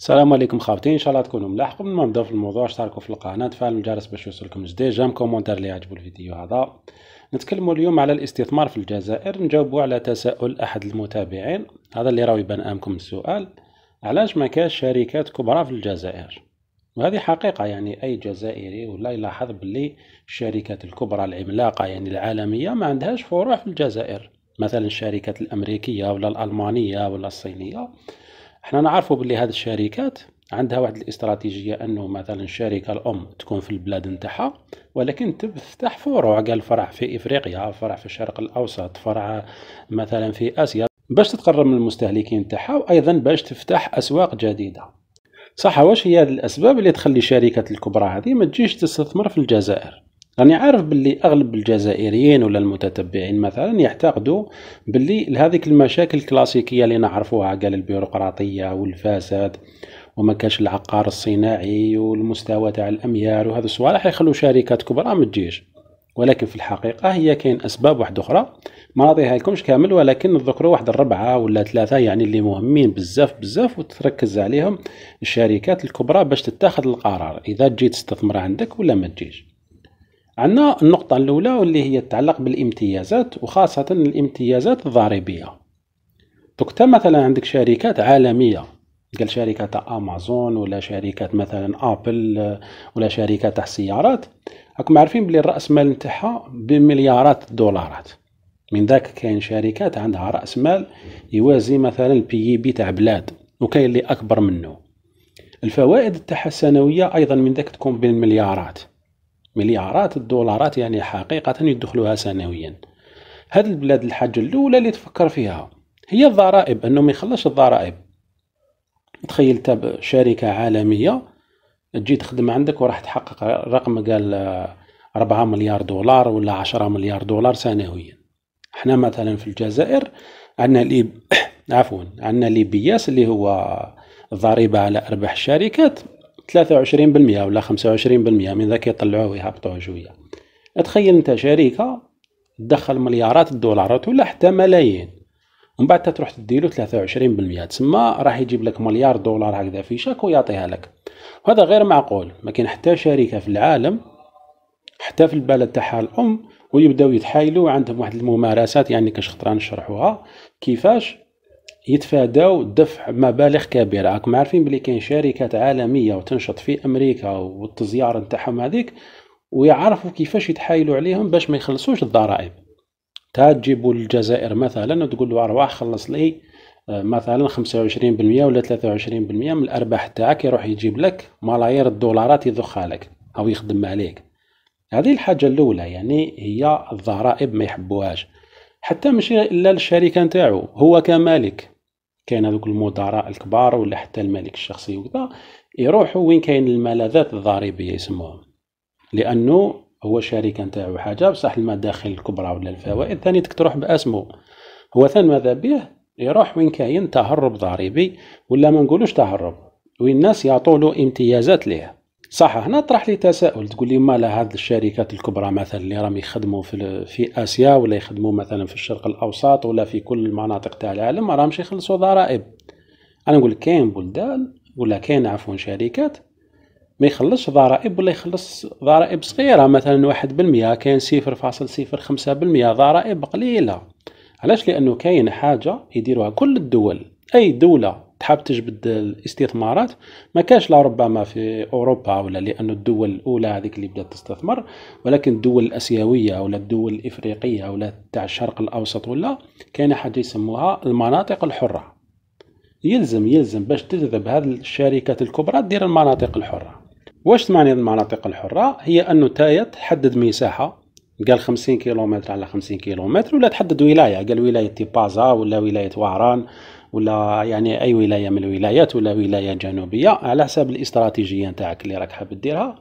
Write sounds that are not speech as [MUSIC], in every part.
السلام عليكم خاوتي ان شاء الله تكونوا ملاح قبل ما نبداو في الموضوع اشتركوا في القناه تفعلوا الجرس باش يوصلكم جديد جام كومونتير اللي يعجبو الفيديو هذا نتكلموا اليوم على الاستثمار في الجزائر نجاوبوا على تساؤل احد المتابعين هذا اللي راهو يبان امامكم السؤال علاش ما كاش شركات كبرى في الجزائر وهذه حقيقه يعني اي جزائري ولا يلاحظ باللي الشركات الكبرى العملاقه يعني العالميه ما عندهاش فروع في الجزائر مثلا الشركات الامريكيه ولا الالمانيه ولا الصينيه احنا نعرفوا باللي هذه الشركات عندها واحد الاستراتيجيه انه مثلا الشركه الام تكون في البلاد نتاعها ولكن تفتح فروع قال فرع في افريقيا فرع في الشرق الاوسط فرع مثلا في اسيا باش تتقرب من المستهلكين تاعها وايضا باش تفتح اسواق جديده صح واش هي هذه الاسباب اللي تخلي الشركات الكبرى هذه ما تجيش تستثمر في الجزائر راني يعني عارف باللي اغلب الجزائريين ولا المتتبعين مثلا يعتقدوا باللي لهذيك المشاكل الكلاسيكيه اللي نعرفوها قال البيروقراطيه والفساد وما كاش العقار الصناعي والمستوى تاع الاميال وهذا الصوالح يخلو شركات كبرى ما تجيش ولكن في الحقيقه هي كاين اسباب واحده اخرى ما نعطيها لكمش كامل ولكن نذكروا واحد الربعه ولا ثلاثه يعني اللي مهمين بزاف بزاف وتركز عليهم الشركات الكبرى باش تتخذ القرار اذا تجي تستثمر عندك ولا ما تجيش عندنا النقطة الأولى واللي هي تتعلق بالامتيازات وخاصة الامتيازات الضريبية دوك مثلا عندك شركات عالمية قال شركة تاع أمازون ولا شركة مثلا أبل ولا شركة تاع راكم عارفين بلي الرأس مال تاعها بمليارات الدولارات من ذاك كاين شركات عندها رأس مال يوازي مثلا البي بي e تاع بلاد وكاين اللي أكبر منه الفوائد تاعها السنوية أيضا من ذاك تكون بالمليارات مليارات الدولارات يعني حقيقة يدخلوها سنويا هاد البلاد الحاجة الأولى اللي تفكر فيها هي الضرائب أنه ما يخلص الضرائب تخيل تاب شركة عالمية تجي تخدم عندك وراح تحقق رقم قال 4 مليار دولار ولا 10 مليار دولار سنويا احنا مثلا في الجزائر عندنا ليب [COUGHS] عفوا عندنا ليبياس اللي هو الضريبة على أرباح الشركات 23% ولا 25% من ذاك يطلعوه ويهبطوه شويه تخيل انت شركه تدخل مليارات الدولارات ولا حتى ملايين ومن بعد تروح تديلو 23% تسمى راح يجيب لك مليار دولار هكذا في شاك ويعطيها لك وهذا غير معقول ما كاين حتى شركه في العالم حتى في البلد تاعها الام ويبداو يتحايلوا عندهم واحد الممارسات يعني كاش خطره نشرحوها كيفاش يتفاداو دفع مبالغ كبيره راكم عارفين بلي كاين شركات عالميه وتنشط في امريكا والتزيار نتاعهم هذيك ويعرفوا كيفاش يتحايلوا عليهم باش ما يخلصوش الضرائب تا تجيبوا للجزائر مثلا وتقول له ارواح خلص لي آه، مثلا 25% ولا 23% من الارباح تاعك يروح يجيب لك ملايير الدولارات يضخها لك او يخدم عليك هذه الحاجه الاولى يعني هي الضرائب ما يحبوهاش حتى ماشي الا الشركه نتاعو هو كمالك كاين هذوك المدراء الكبار ولا حتى الملك الشخصي وكذا يروحوا وين كاين الملاذات الضريبيه يسموهم لانه هو شركه نتاعو حاجه بصح المداخل الكبرى ولا الفوائد ثاني تروح باسمه هو ثان ماذا به يروح وين كاين تهرب ضريبي ولا ما نقولوش تهرب وين الناس يعطوا له امتيازات ليه صح هنا طرح لي تساؤل تقول لي ما هذه الشركات الكبرى مثلا اللي راهم يخدموا في في اسيا ولا يخدموا مثلا في الشرق الاوسط ولا في كل المناطق تاع العالم ما راهمش يخلصوا ضرائب انا نقول كاين بلدان ولا كاين عفوا شركات ما يخلصش ضرائب ولا يخلص ضرائب صغيره مثلا واحد بالمية كاين صفر فاصل صفر خمسة بالمية ضرائب قليله علاش لانه كاين حاجه يديروها كل الدول اي دوله تحب تجبد الاستثمارات ما كاش لا ربما في اوروبا ولا لان الدول الاولى هذيك اللي بدات تستثمر ولكن الدول الاسيويه ولا الدول الافريقيه ولا تاع الشرق الاوسط ولا كاينه حاجه يسموها المناطق الحره يلزم يلزم باش تجذب هذه الشركات الكبرى دير المناطق الحره واش تعني المناطق الحره هي انه تايا تحدد مساحه قال 50 كيلومتر على 50 كيلومتر ولا تحدد ولايه قال ولايه تيبازا ولا ولايه وهران ولا يعني اي ولايه من الولايات ولا ولايه جنوبيه على حسب الاستراتيجيه نتاعك اللي راك حاب ديرها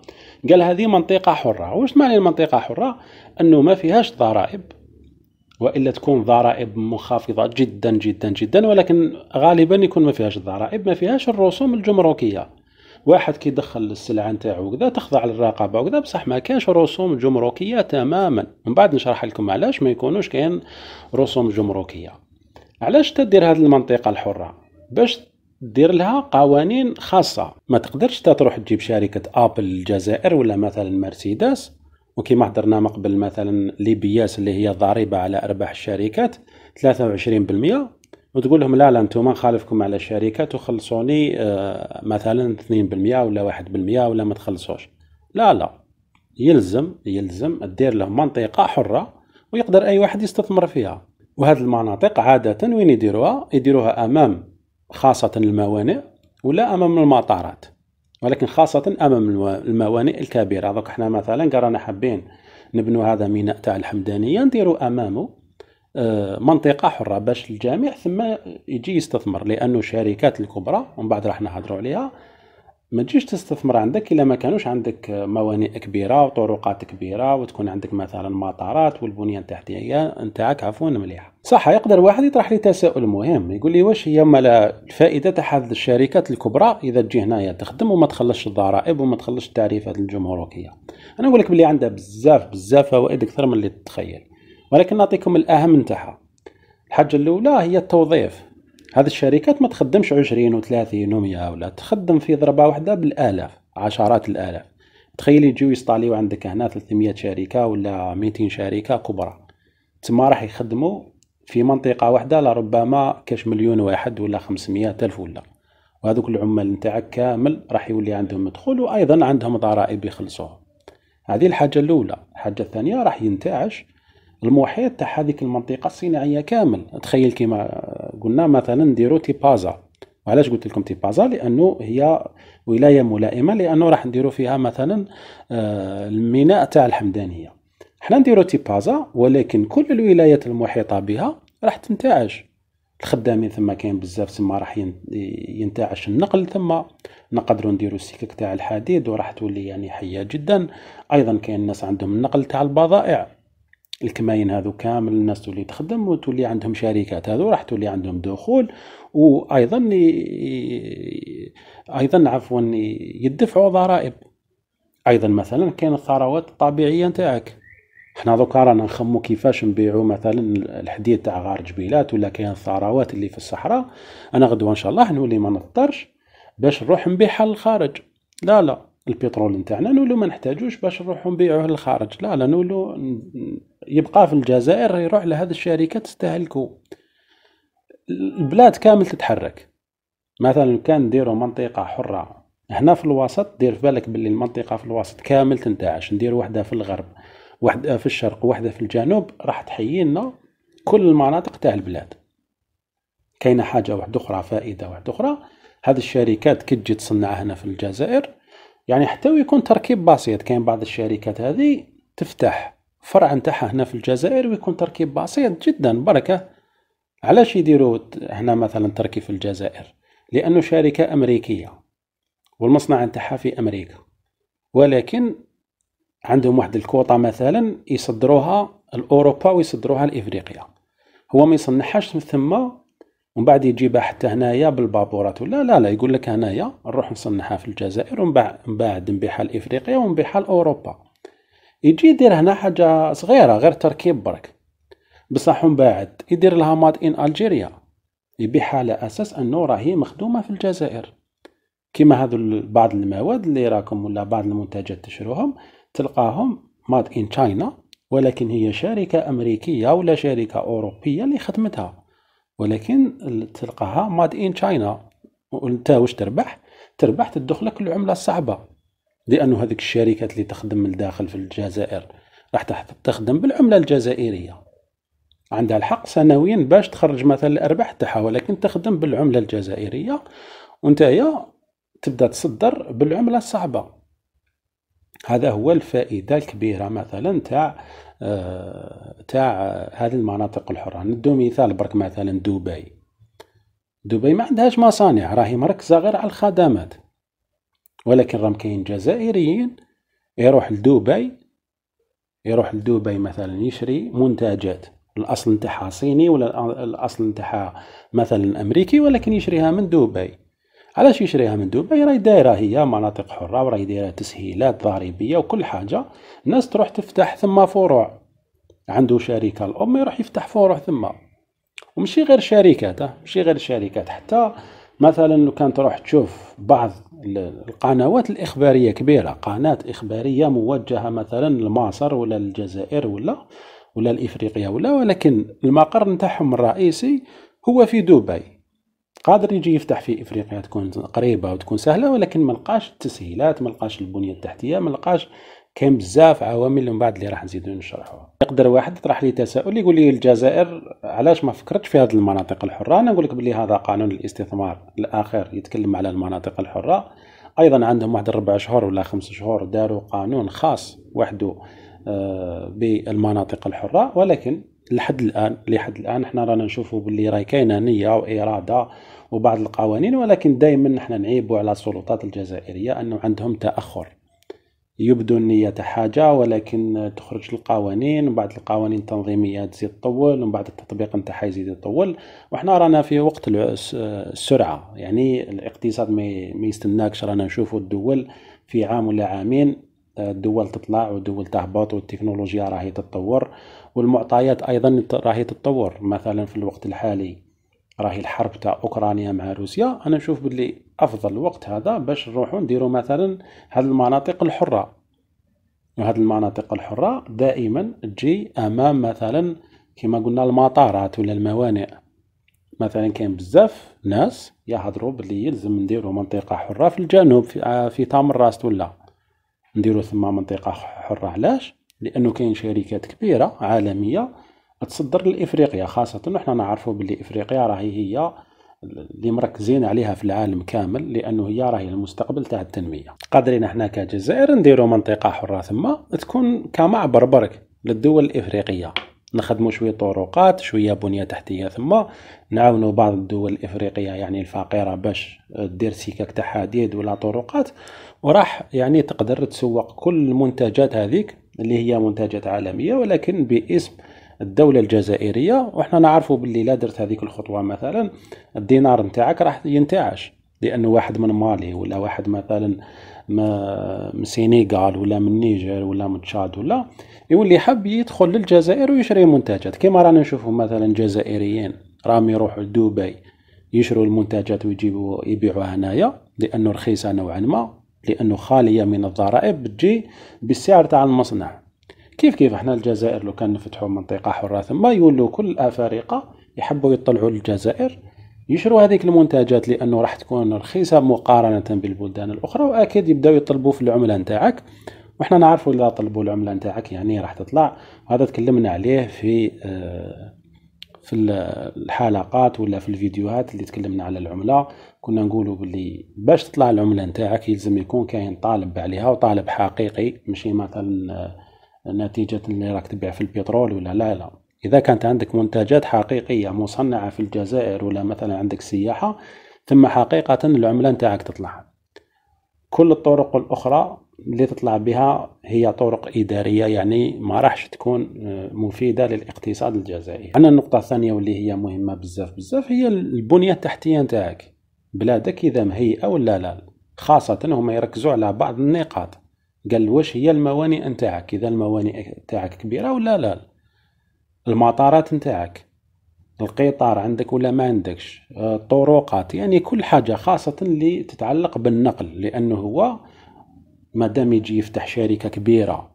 قال هذه منطقه حره واش معنى المنطقه حره انه ما فيهاش ضرائب والا تكون ضرائب منخفضه جدا جدا جدا ولكن غالبا يكون ما فيهاش الضرائب ما فيهاش الرسوم الجمركيه واحد كيدخل السلعه نتاعو وكذا تخضع للرقابه وكذا بصح ما كانش رسوم جمركيه تماما من بعد نشرح لكم علاش ما يكونوش كاين رسوم جمركيه علاش تدير هذه المنطقه الحره باش دير لها قوانين خاصه ما تقدرش تروح تجيب شركه ابل الجزائر ولا مثلا مرسيدس وكما هضرنا مقبل قبل مثلا ليبياس اللي هي ضريبه على ارباح الشركات 23% وتقول لهم لا لا انتم نخالفكم على الشركات وخلصوني آه، مثلا 2% ولا 1% ولا ما تخلصوش لا لا يلزم يلزم تدير لهم منطقه حره ويقدر اي واحد يستثمر فيها وهذه المناطق عادة وين يديروها يديروها أمام خاصة الموانئ ولا أمام المطارات ولكن خاصة أمام الموانئ الكبيرة دوك حنا مثلا رانا حابين نبنو هذا ميناء تاع الحمدانية نديرو أمامه آه، منطقة حرة باش الجميع ثم يجي يستثمر لأنه الشركات الكبرى ومن بعد راح نهضروا عليها ما تجيش تستثمر عندك الا ما كانوش عندك موانئ كبيره وطرقات كبيره وتكون عندك مثلا مطارات والبنيه التحتيه نتاعك عفوا مليحه صح يقدر واحد يطرح لي تساؤل مهم يقول لي واش هي مالا الفائده تاع هذه الشركات الكبرى اذا تجي هنايا تخدم وما تخلصش الضرائب وما تخلصش التعريفات الجمركيه انا نقول لك بلي عندها بزاف بزاف فوائد اكثر من اللي تتخيل ولكن نعطيكم الاهم نتاعها الحاجه الاولى هي التوظيف هذه الشركات ما تخدمش 20 و30 و100 ولا تخدم في ضربه واحده بالالاف عشرات الالاف تخيل يجيو يستاليو عندك هنا 300 شركه ولا 200 شركه كبرى تما راح يخدموا في منطقه واحده لربما كاش مليون واحد ولا 500 الف ولا وهذوك العمال نتاعك كامل راح يولي عندهم مدخول وايضا عندهم ضرائب يخلصوها هذه الحاجه الاولى الحاجه الثانيه راح ينتعش المحيط تاع هذيك المنطقه الصناعيه كامل تخيل كما قلنا مثلا نديرو تيبازا وعلاش قلت لكم تيبازا لانه هي ولايه ملائمه لانه راح نديرو فيها مثلا آه، الميناء تاع الحمدانيه حنا نديرو تيبازا ولكن كل الولايات المحيطه بها راح تنتعش الخدامين ثم كاين بزاف تما راح ينتعش النقل ثم نقدروا نديروا السكك تاع الحديد وراح تولي يعني حيه جدا ايضا كاين الناس عندهم النقل تاع البضائع الكماين هذو كامل الناس تولي تخدم وتولي عندهم شركات هذو راح تولي عندهم دخول وايضا ايضا عفوا يدفعوا ضرائب ايضا مثلا كاين الثروات الطبيعيه نتاعك حنا دوكا رانا نخمو كيفاش نبيعو مثلا الحديد تاع غار جبيلات ولا كاين الثروات اللي في الصحراء انا غدوه ان شاء الله نولي ما نضطرش باش نروح نبيعها للخارج لا لا البترول نتاعنا نولو ما نحتاجوش باش نروحو نبيعوه للخارج لا لا نولو يبقى في الجزائر يروح لهذه الشركات تستهلكو البلاد كامل تتحرك مثلا كان نديرو منطقه حره هنا في الوسط دير في بالك باللي المنطقه في الوسط كامل تنتعش ندير وحده في الغرب وحده في الشرق وحده في الجنوب راح تحيينا كل المناطق تاع البلاد كاينه حاجه واحده اخرى فائده واحده اخرى هذه الشركات كي تجي تصنع هنا في الجزائر يعني حتى ويكون تركيب بسيط كاين بعض الشركات هذه تفتح فرع نتاعها هنا في الجزائر ويكون تركيب بسيط جدا بركه علاش يديروا هنا مثلا تركيب في الجزائر لانه شركه امريكيه والمصنع نتاعها في امريكا ولكن عندهم واحد الكوطه مثلا يصدروها لاوروبا ويصدروها لافريقيا هو ما يصنعهاش من ثم ومن بعد يجيبها حتى هنايا بالبابورات ولا لا لا يقول لك هنايا نروح نصنعها في الجزائر ومن بعد نبيعها لافريقيا ونبيعها لاوروبا يجي يدير هنا حاجه صغيره غير تركيب برك بصح من بعد يدير لها ماد ان الجيريا يبيعها على اساس انه راهي مخدومه في الجزائر كما هذو بعض المواد اللي راكم ولا بعض المنتجات تشروهم تلقاهم ماد ان تشاينا ولكن هي شركه امريكيه ولا شركه اوروبيه اللي خدمتها ولكن تلقاها ماد ان تشاينا وانت واش تربح تربح تدخلك العمله الصعبه لانه هذيك الشركات اللي تخدم لداخل في الجزائر راح تخدم بالعمله الجزائريه عندها الحق سنويا باش تخرج مثلا الارباح تاعها ولكن تخدم بالعمله الجزائريه وانت تبدا تصدر بالعمله الصعبه هذا هو الفائده الكبيره مثلا تاع آه، تاع هذه المناطق الحره ندو مثال برك مثلا دبي دبي ما عندهاش مصانع راهي مركزه غير على الخدمات ولكن راهم كاين جزائريين يروح لدبي يروح لدبي مثلا يشري منتجات الاصل نتاعها صيني ولا الاصل نتاعها مثلا امريكي ولكن يشريها من دبي علاش يشريها من دبي راهي دايره هي مناطق حره وراهي دايره تسهيلات ضريبيه وكل حاجه الناس تروح تفتح ثم فروع عنده شركه الام يروح يفتح فروع ثم ومشي غير شركات مشي غير شركات حتى مثلا لو كان تروح تشوف بعض القنوات الاخباريه كبيره قناه اخباريه موجهه مثلا لمصر ولا الجزائر ولا ولا الافريقيه ولا ولكن المقر نتاعهم الرئيسي هو في دبي قادر يجي يفتح في افريقيا تكون قريبه وتكون سهله ولكن ما لقاش التسهيلات ما لقاش البنيه التحتيه ما لقاش كاين بزاف عوامل من بعد اللي راح نزيدو نشرحوها يقدر واحد يطرح لي تساؤل يقول لي الجزائر علاش ما فكرتش في هذه المناطق الحره انا نقول لك بلي هذا قانون الاستثمار الاخر يتكلم على المناطق الحره ايضا عندهم واحد ربع شهور ولا خمس شهور داروا قانون خاص وحده آه، بالمناطق الحره ولكن لحد الان لحد الان حنا رانا نشوفوا باللي راهي كاينه نيه واراده وبعض القوانين ولكن دائما حنا نعيبوا على السلطات الجزائريه انه عندهم تاخر يبدو النية حاجة ولكن تخرج القوانين بعض القوانين التنظيمية تزيد تطول ومن بعد التطبيق نتاعها يزيد يطول وحنا رانا في وقت السرعة يعني الاقتصاد ما يستناكش رانا نشوفوا الدول في عام ولا عامين الدول تطلع ودول تهبط والتكنولوجيا راهي تتطور والمعطيات ايضا راهي تتطور مثلا في الوقت الحالي راهي الحرب تاع اوكرانيا مع روسيا انا نشوف باللي افضل وقت هذا باش نروحو نديرو مثلا هاد المناطق الحره وهاد المناطق الحره دائما تجي امام مثلا كما قلنا المطارات ولا الموانئ مثلا كاين بزاف ناس يهضروا بلي يلزم نديرو منطقه حره في الجنوب في, آه، في تامراست ولا نديرو ثما منطقة حرة علاش لأنه كاين شركات كبيرة عالمية تصدر لإفريقيا خاصة وحنا نعرفو بلي إفريقيا راهي هي اللي مركزين عليها في العالم كامل لانه هي راهي المستقبل تاع التنميه قادرين احنا كجزائر نديرو منطقه حره ثما تكون كمعبر برك للدول الافريقيه نخدموا شويه طرقات شويه بنيه تحتيه ثم نعاونوا بعض الدول الافريقيه يعني الفقيره باش دير سكك تاع حديد ولا طرقات وراح يعني تقدر تسوق كل المنتجات هذيك اللي هي منتجات عالميه ولكن باسم الدوله الجزائريه وحنا نعرفوا باللي لا درت هذيك الخطوه مثلا الدينار نتاعك راح ينتعش لانه واحد من مالي ولا واحد مثلا من سينيغال ولا من نيجر ولا من تشاد ولا يولي يحب يدخل للجزائر ويشري منتجات كيما رانا نشوفوا مثلا جزائريين راهم يروحوا لدبي يشروا المنتجات ويجيبوا يبيعوها هنايا لانه رخيصه نوعا ما لانه خاليه من الضرائب تجي بالسعر تاع المصنع كيف كيف احنا الجزائر لو كان نفتحوا منطقه حره ثم يولوا كل الافارقه يحبوا يطلعوا للجزائر يشروا هذيك المنتجات لانه راح تكون رخيصه مقارنه بالبلدان الاخرى واكيد يبداو يطلبوا في العمله نتاعك وإحنا نعرفوا إذا طلبوا العملة نتاعك يعني راح تطلع وهذا تكلمنا عليه في آه، في الحلقات ولا في الفيديوهات اللي تكلمنا على العملة كنا نقولوا باللي باش تطلع العملة نتاعك يلزم يكون كاين طالب عليها وطالب حقيقي ماشي مثلا آه، نتيجة اللي راك تبيع في البترول ولا لا لا إذا كانت عندك منتجات حقيقية مصنعة في الجزائر ولا مثلا عندك سياحة ثم حقيقة العملة نتاعك تطلع كل الطرق الأخرى اللي تطلع بها هي طرق إدارية يعني ما راحش تكون آه، مفيدة للاقتصاد الجزائري أنا النقطة الثانية واللي هي مهمة بزاف بزاف هي البنية التحتية نتاعك بلادك إذا مهيئة ولا لا خاصة هما يركزوا على بعض النقاط قال واش هي الموانئ نتاعك إذا الموانئ نتاعك كبيرة ولا لا المطارات نتاعك القطار عندك ولا ما عندكش آه، الطرقات يعني كل حاجة خاصة اللي تتعلق بالنقل لأنه هو مادام يجي يفتح شركه كبيره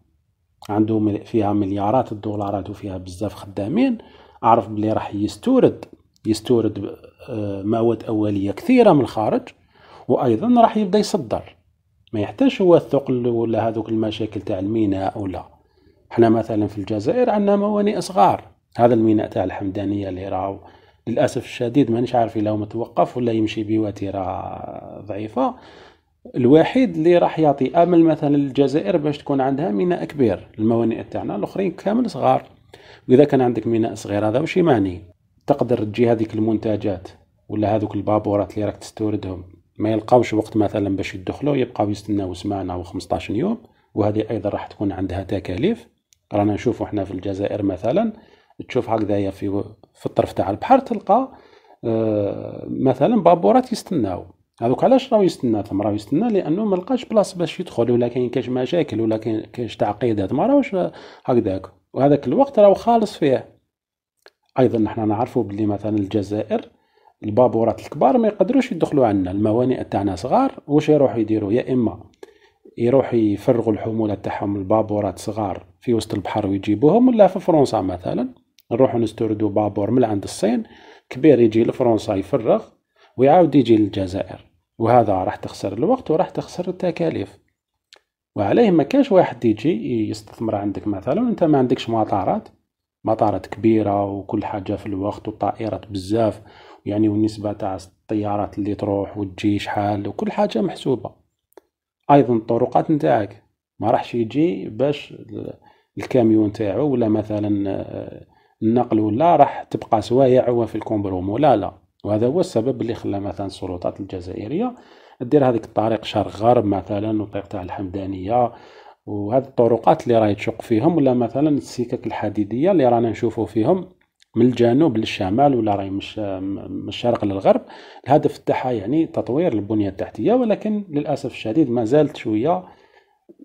عنده فيها مليارات الدولارات وفيها بزاف خدامين اعرف بلي راح يستورد يستورد آه، مواد اوليه كثيره من الخارج وايضا راح يبدا يصدر ما يحتاج هو الثقل ولا هذوك المشاكل تاع الميناء ولا حنا مثلا في الجزائر عندنا موانئ صغار هذا الميناء تاع الحمدانيه اللي راهو للاسف الشديد مانيش عارف الا هو متوقف ولا يمشي بوتيره ضعيفه الوحيد اللي راح يعطي امل مثلا للجزائر باش تكون عندها ميناء كبير الموانئ تاعنا الاخرين كامل صغار واذا كان عندك ميناء صغير هذا وش يعني تقدر تجي هذيك المنتجات ولا هذوك البابورات اللي راك تستوردهم ما يلقاوش وقت مثلا باش يدخلوا يبقاو يستناو سمعنا و 15 يوم وهذه ايضا راح تكون عندها تكاليف رانا نشوفوا احنا في الجزائر مثلا تشوف هكذايا في في الطرف تاع البحر تلقى آه، مثلا بابورات يستناو هذوك علاش راهو يستنى تم راهو يستنى لانه ما لقاش بلاص باش يدخل ولا كاين كاش مشاكل ولا كاين كاش تعقيدات ما راهوش هكذاك وهذاك الوقت راهو خالص فيه ايضا نحن نعرفوا باللي مثلا الجزائر البابورات الكبار ما يقدروش يدخلوا عندنا الموانئ تاعنا صغار واش يروحوا يديروا يا اما يروح يفرغوا الحموله تاعهم البابورات صغار في وسط البحر ويجيبوهم ولا في فرنسا مثلا نروحوا نستوردوا بابور من عند الصين كبير يجي لفرنسا يفرغ ويعاود يجي للجزائر وهذا راح تخسر الوقت وراح تخسر التكاليف وعليه ما كاش واحد يجي يستثمر عندك مثلا انت ما عندكش مطارات مطارات كبيرة وكل حاجة في الوقت والطائرات بزاف يعني ونسبة تاع الطيارات اللي تروح وتجي شحال وكل حاجة محسوبة أيضا الطرقات نتاعك ما راحش يجي باش الكاميون نتاعو ولا مثلا آه، النقل ولا راح تبقى سوايع هو في الكومبرومو لا لا وهذا هو السبب اللي خلى مثلا السلطات الجزائريه دير هذيك الطريق شرق غرب مثلا وطريق تاع الحمدانيه وهذه الطرقات اللي راهي تشق فيهم ولا مثلا السكك الحديديه اللي رانا نشوفوا فيهم من الجنوب للشمال ولا راهي مش من الشرق للغرب الهدف تاعها يعني تطوير البنيه التحتيه ولكن للاسف الشديد ما زالت شويه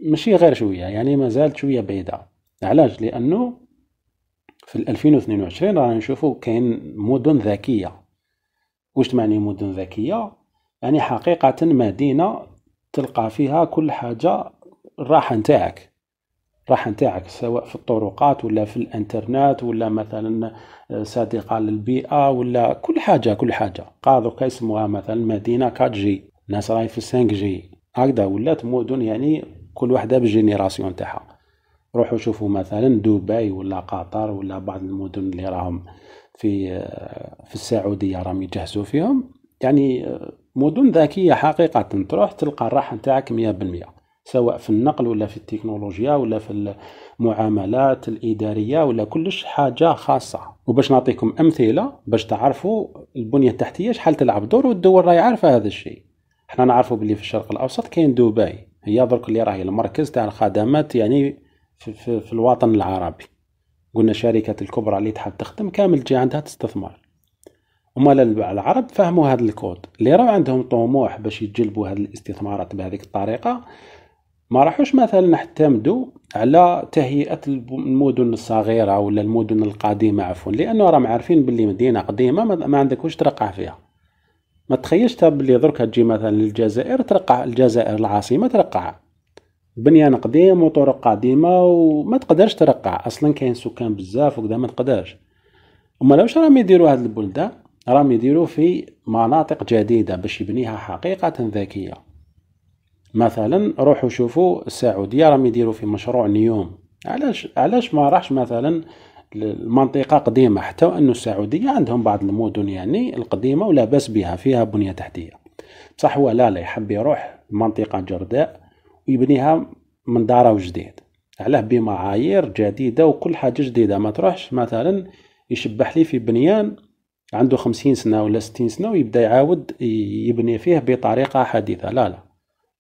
ماشي غير شويه يعني ما زالت شويه بعيده علاش لانه في 2022 رانا نشوفوا كاين مدن ذكيه واش تمعني مدن ذكيه يعني حقيقه مدينه تلقى فيها كل حاجه الراحه نتاعك الراحه نتاعك سواء في الطرقات ولا في الانترنت ولا مثلا آه، صديقه للبيئه ولا كل حاجه كل حاجه قاضو كيسموها مثلا مدينه 4 جي الناس راهي في 5 جي هكذا ولات مدن يعني كل وحده بالجينيراسيون تاعها روحوا شوفوا مثلا دبي ولا قطر ولا بعض المدن اللي راهم في في السعوديه راهم يجهزوا فيهم يعني مدن ذكيه حقيقه تروح تلقى الراحه نتاعك 100% سواء في النقل ولا في التكنولوجيا ولا في المعاملات الاداريه ولا كلش حاجه خاصه وباش نعطيكم امثله باش تعرفوا البنيه التحتيه شحال تلعب دور والدول راهي عارفه هذا الشيء احنا نعرفوا باللي في الشرق الاوسط كاين دبي هي درك اللي راهي المركز تاع الخدمات يعني في, في, في الوطن العربي قلنا الشركات الكبرى اللي تحب تخدم كامل تجي عندها تستثمر وما العرب فهموا هذا الكود اللي راه عندهم طموح باش يجلبوا هذه الاستثمارات بهذيك الطريقه ما راحوش مثلا نعتمدوا على تهيئه المدن الصغيره ولا المدن القديمه عفوا لانه راهم عارفين باللي مدينه قديمه ما عندك ترقع فيها ما تخيلش باللي درك تجي مثلا للجزائر ترقع الجزائر العاصمه ترقع بنيان قديم وطرق قديمه وما تقدرش ترقع اصلا كاين سكان بزاف وكذا ما تقدرش هما لوش راهم يديروا هاد البلده راهم يديروا في مناطق جديده باش يبنيها حقيقه ذكيه مثلا روحوا شوفوا السعوديه راهم يديروا في مشروع نيوم علاش علاش ما راحش مثلا المنطقة قديمة حتى أن السعودية عندهم بعض المدن يعني القديمة ولا بس بها فيها بنية تحتية بصح هو لا لا يحب يروح منطقة جرداء ويبنيها من دار وجديد علاه بمعايير جديده وكل حاجه جديده ما تروحش مثلا يشبح لي في بنيان عنده خمسين سنه ولا ستين سنه ويبدا يعاود يبني فيه بطريقه حديثه لا لا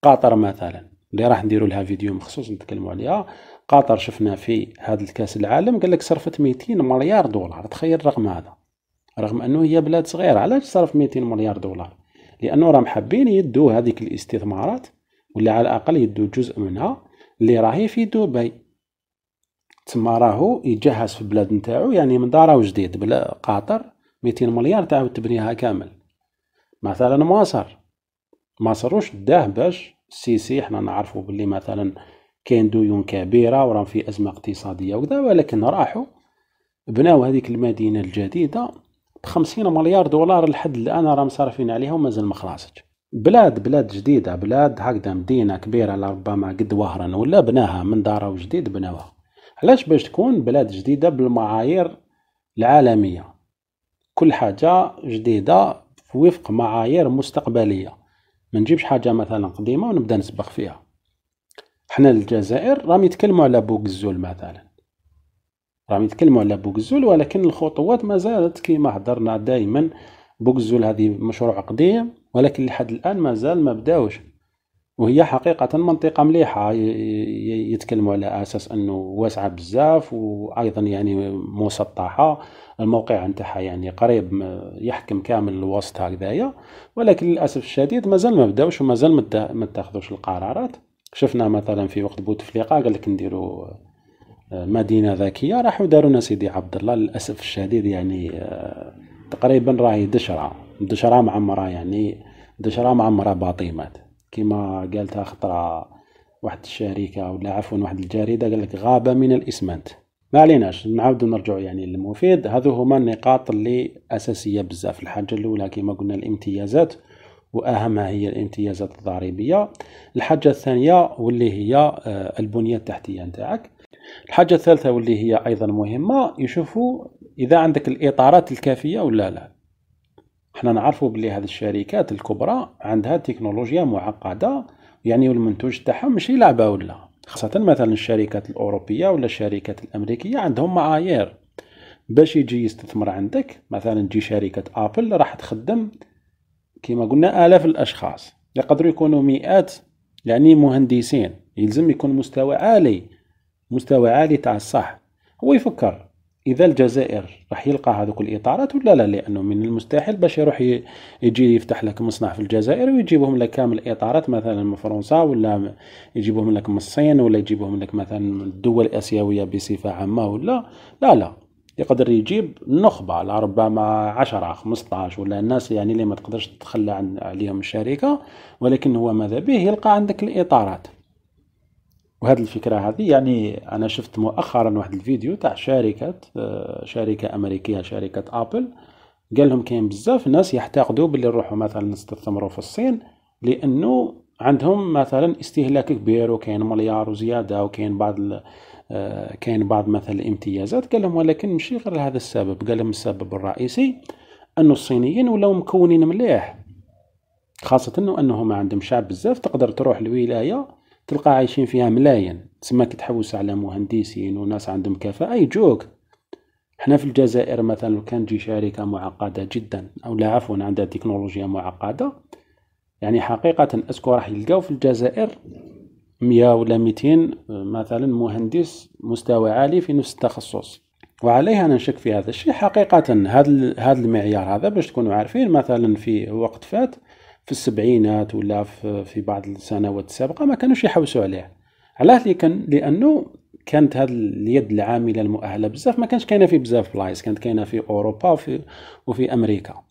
قطر مثلا اللي راح نديروا لها فيديو مخصوص نتكلموا عليها قطر شفنا في هذا الكاس العالم قال لك صرفت 200 مليار دولار تخيل الرقم هذا رغم انه هي بلاد صغيره علاش صرف 200 مليار دولار لانه راهم حابين يدوا هذيك الاستثمارات ولا على الاقل يدو جزء منها اللي راهي في دبي تما راهو يجهز في بلاد نتاعو يعني من داره جديد بلا قاطر 200 مليار تعاود تبنيها كامل مثلا مصر مصر واش داه باش السيسي حنا نعرفوا باللي مثلا كاين ديون كبيره وراه في ازمه اقتصاديه وكذا ولكن راحوا بناو هذيك المدينه الجديده ب 50 مليار دولار لحد الان راه مصرفين عليها ومازال ما خلاصتش بلاد بلاد جديدة بلاد هكذا مدينة كبيرة لربما قد وهرا ولا بناها من دارة وجديد بناوها علاش باش تكون بلاد جديدة بالمعايير العالمية كل حاجة جديدة وفق معايير مستقبلية ما نجيبش حاجة مثلا قديمة ونبدا نسبق فيها حنا الجزائر راهم يتكلموا على بوكزول مثلا راهم يتكلموا على بوكزول ولكن الخطوات ما زالت كما هضرنا دائما بوكزول هذه مشروع قديم ولكن لحد الآن مازال ما بداوش وهي حقيقة منطقة مليحة يتكلموا على أساس أنه واسعة بزاف وأيضا يعني مسطحة الموقع نتاعها يعني قريب يحكم كامل الوسط هكذايا ولكن للأسف الشديد مازال ما بداوش ومازال ما تاخذوش القرارات شفنا مثلا في وقت بوتفليقة قال لك نديروا آه، مدينة ذكية راحوا دارونا سيدي عبد الله للأسف الشديد يعني آه، تقريبا راهي دشرة دشرة معمرة يعني دشرة معمرة باطيمات كيما قالتها خطرة واحد الشركة ولا عفوا واحد الجريدة قال لك غابة من الإسمنت ما عليناش نعاودو نرجعو يعني للمفيد هذو هما النقاط اللي أساسية بزاف الحاجة الأولى كيما قلنا الامتيازات واهمها هي الامتيازات الضريبيه الحاجه الثانيه واللي هي آه، البنيه التحتيه نتاعك الحاجه الثالثه واللي هي ايضا مهمه يشوفوا اذا عندك الاطارات الكافيه ولا لا احنا نعرفوا بلي هذه الشركات الكبرى عندها تكنولوجيا معقده يعني المنتوج تاعها ماشي لعبه ولا خاصه مثلا الشركات الاوروبيه ولا الشركات الامريكيه عندهم معايير باش يجي يستثمر عندك مثلا تجي شركه ابل راح تخدم كما قلنا الاف الاشخاص يقدروا يكونوا مئات يعني مهندسين يلزم يكون مستوى عالي مستوى عالي تاع الصح هو يفكر اذا الجزائر راح يلقى هذوك الاطارات ولا لا لانه من المستحيل باش يروح يجي يفتح لك مصنع في الجزائر ويجيبهم لك كامل الاطارات مثلا من فرنسا ولا يجيبهم لك من الصين ولا يجيبهم لك مثلا من الدول الاسيويه بصفه عامه ولا لا لا يقدر يجيب نخبة لربما 10 15 ولا الناس يعني اللي ما تقدرش تتخلى عن عليهم الشركة ولكن هو ماذا به يلقى عندك الإطارات وهذه الفكرة هذه يعني أنا شفت مؤخرا واحد الفيديو تاع شركة آه، شركة أمريكية شركة أبل قال لهم كاين بزاف ناس يحتقدوا باللي نروحوا مثلا نستثمروا في الصين لأنه عندهم مثلا استهلاك كبير وكاين مليار وزيادة وكاين بعض آه، كاين بعض مثلا الامتيازات قال لهم ولكن ماشي غير هذا السبب قال لهم السبب الرئيسي أنه الصينيين ولاو مكونين مليح خاصة أنه أنهم عندهم شعب بزاف تقدر تروح لولاية تلقى عايشين فيها ملايين تسمى كي تحوس على مهندسين وناس عندهم كفاءة يجوك حنا في الجزائر مثلا لو كان تجي شركة معقدة جدا أو لا عفوا عندها تكنولوجيا معقدة يعني حقيقة اسكو راح يلقاو في الجزائر مية ولا ميتين مثلا مهندس مستوى عالي في نفس التخصص وعليها انا نشك في هذا الشيء حقيقه هذا المعيار هذا باش تكونوا عارفين مثلا في وقت فات في السبعينات ولا في بعض السنوات السابقه ما كانوش يحوسوا عليه علاه اللي كان لانه كانت هذه اليد العامله المؤهله بزاف ما كانش كاينه في بزاف بلايص كانت كاينه في اوروبا وفي وفي امريكا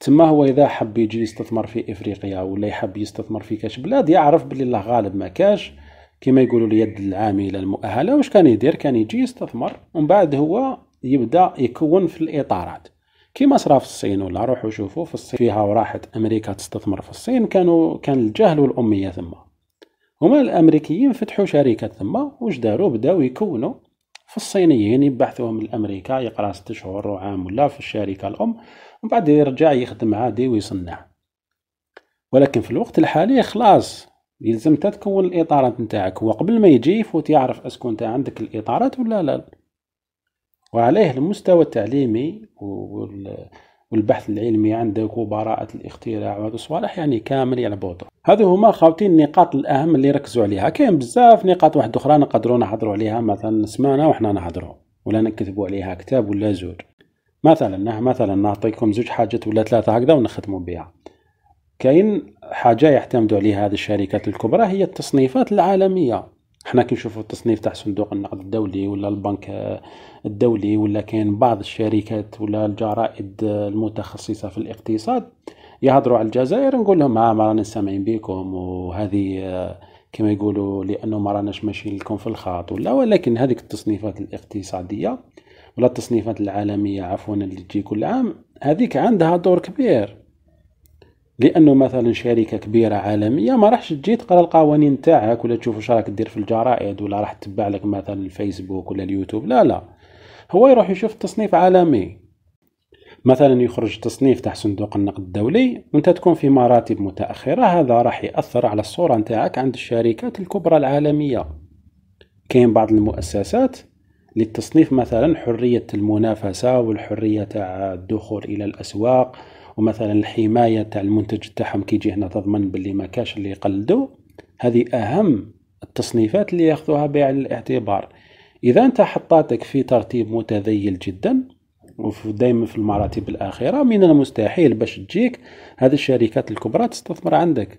تما هو اذا حب يجي يستثمر في افريقيا ولا يحب يستثمر في كاش بلاد يعرف بلي الله غالب ما كاش كما يقولوا اليد العامله المؤهله واش كان يدير كان يجي يستثمر ومن بعد هو يبدا يكون في الاطارات كيما صرا في الصين ولا روحوا شوفوا في الصين فيها وراحت امريكا تستثمر في الصين كانوا كان الجهل والاميه ثم هما الامريكيين فتحوا شركات ثم واش داروا بداو يكونوا في الصينيين يبعثوهم لامريكا يقرا ست شهور وعام ولا في الشركه الام ومن بعد يرجع يخدم عادي ويصنع ولكن في الوقت الحالي خلاص يلزم تتكون الاطارات نتاعك وقبل ما يجي يفوت يعرف اسكو انت عندك الاطارات ولا لا وعليه المستوى التعليمي والبحث العلمي عندك وبراءة الاختراع وهذا الصوالح يعني كامل بوطو هذو هما خاوتين النقاط الأهم اللي ركزوا عليها كاين بزاف نقاط واحد أخرى نقدروا نحضروا عليها مثلا سمعنا وحنا نحضروا ولا نكتبوا عليها كتاب ولا زوج مثلا مثلا نعطيكم زوج حاجات ولا ثلاثة هكذا ونختموا بها كاين حاجة يعتمدوا عليها هذه الشركات الكبرى هي التصنيفات العالمية حنا كنشوفوا التصنيف تاع صندوق النقد الدولي ولا البنك الدولي ولا كاين بعض الشركات ولا الجرائد المتخصصه في الاقتصاد يهضروا على الجزائر نقول لهم ها آه، ما رانا سامعين بكم وهذه آه، كما يقولوا لانه ما راناش ماشي لكم في الخط ولا ولكن هذيك التصنيفات الاقتصاديه ولا التصنيفات العالميه عفوا اللي تجي كل عام هذيك عندها دور كبير لانه مثلا شركه كبيره عالميه ما راحش تجي تقرا القوانين تاعك ولا تشوف واش راك دير في الجرائد ولا راح تتبع لك مثلا الفيسبوك ولا اليوتيوب لا لا هو يروح يشوف تصنيف عالمي مثلا يخرج تصنيف تحت صندوق النقد الدولي وانت تكون في مراتب متاخره هذا راح ياثر على الصوره نتاعك عند الشركات الكبرى العالميه كاين بعض المؤسسات للتصنيف مثلا حريه المنافسه والحريه تاع الدخول الى الاسواق ومثلا الحمايه تاع المنتج تاعهم كي يجي هنا تضمن باللي ما كاش اللي يقلدو هذه اهم التصنيفات اللي ياخذوها بعين الاعتبار إذا أنت حطاتك في ترتيب متذيل جدا ودائما في المراتب الأخيرة من المستحيل باش تجيك هذه الشركات الكبرى تستثمر عندك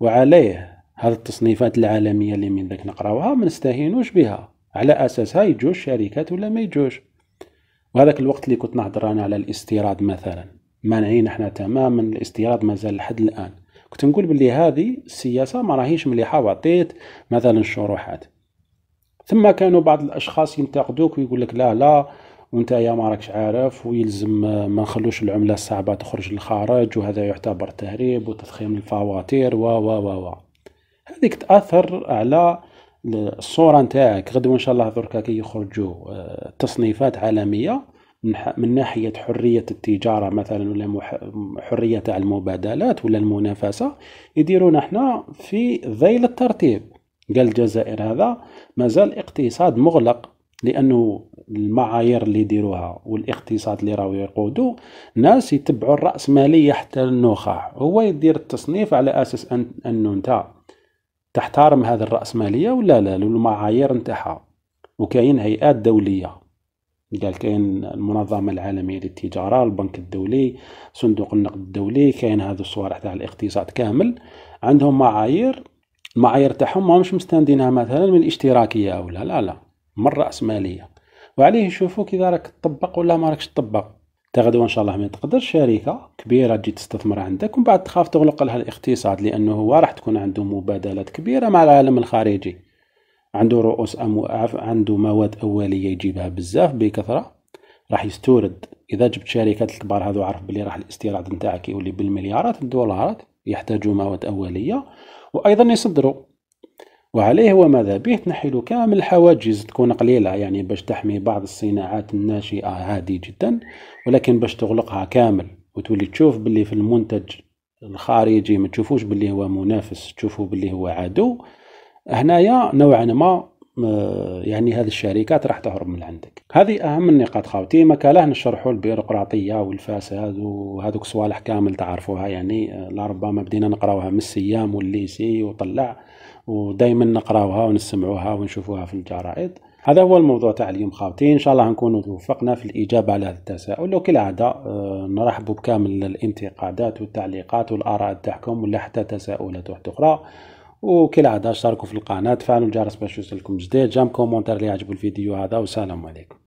وعليه هذه التصنيفات العالمية اللي من ذاك نقراوها ما نستهينوش بها على أساسها يجوش شركات ولا ما يجوش وهذاك الوقت اللي كنت نهضر أنا على الاستيراد مثلا مانعين احنا تماما الاستيراد مازال لحد الآن كنت نقول باللي هذه السياسة ما راهيش مليحة وعطيت مثلا الشروحات ثم كانوا بعض الاشخاص ينتقدوك ويقول لك لا لا وانت يا ما راكش عارف ويلزم ما نخلوش العمله الصعبه تخرج للخارج وهذا يعتبر تهريب وتضخيم الفواتير و و و و هذيك تاثر على الصوره نتاعك غدو ان شاء الله دركا كي يخرجوا آه، تصنيفات عالميه من ناحيه حريه التجاره مثلا ولا حريه تاع المبادلات ولا المنافسه يديرونا احنا في ذيل الترتيب قال الجزائر هذا مازال اقتصاد مغلق لانه المعايير اللي يديروها والاقتصاد اللي راهو يقودو ناس يتبعوا الراسماليه حتى النخاع هو يدير التصنيف على اساس أن انه انت تحترم هذا الراسماليه ولا لا المعايير نتاعها وكاين هيئات دوليه قال كاين المنظمه العالميه للتجاره البنك الدولي صندوق النقد الدولي كاين هذو الصوالح تاع الاقتصاد كامل عندهم معايير المعايير تاعهم ماهمش مستندينها مثلا من الاشتراكيه او لا لا لا من الراسماليه وعليه يشوفوا كي راك تطبق ولا ما راكش تطبق تغدو ان شاء الله ما تقدر شركه كبيره تجي تستثمر عندك ومن بعد تخاف تغلق لها الاقتصاد لانه هو راح تكون عنده مبادلات كبيره مع العالم الخارجي عنده رؤوس أمو... عنده مواد اوليه يجيبها بزاف بكثره راح يستورد اذا جبت شركات الكبار هذو عارف بلي راح الاستيراد نتاعك يولي بالمليارات الدولارات يحتاجوا مواد اوليه وأيضا يصدروا وعليه وماذا به تنحيلو كامل الحواجز تكون قليلة يعني باش تحمي بعض الصناعات الناشئة عادي جدا ولكن باش تغلقها كامل وتولي تشوف باللي في المنتج الخارجي ما تشوفوش باللي هو منافس تشوفو باللي هو عدو هنايا نوعا ما يعني هذه الشركات راح تهرب من عندك هذه اهم النقاط خاوتي ما كان نشرحوا البيروقراطيه والفساد وهذوك صوالح كامل تعرفوها يعني آه، لربما بدينا نقراوها من السيام والليسي وطلع ودائما نقراوها ونسمعوها ونشوفوها في الجرائد هذا هو الموضوع تاع اليوم خاوتي ان شاء الله نكون توفقنا في الاجابه على هذا التساؤل وكالعاده آه، نرحبوا بكامل الانتقادات والتعليقات والاراء تاعكم ولا حتى تساؤلات اخرى وكالعاده اشتركوا في القناه تفعلوا الجرس باش يوصلكم جديد جام كومنتر اللي يعجبوا الفيديو هذا والسلام عليكم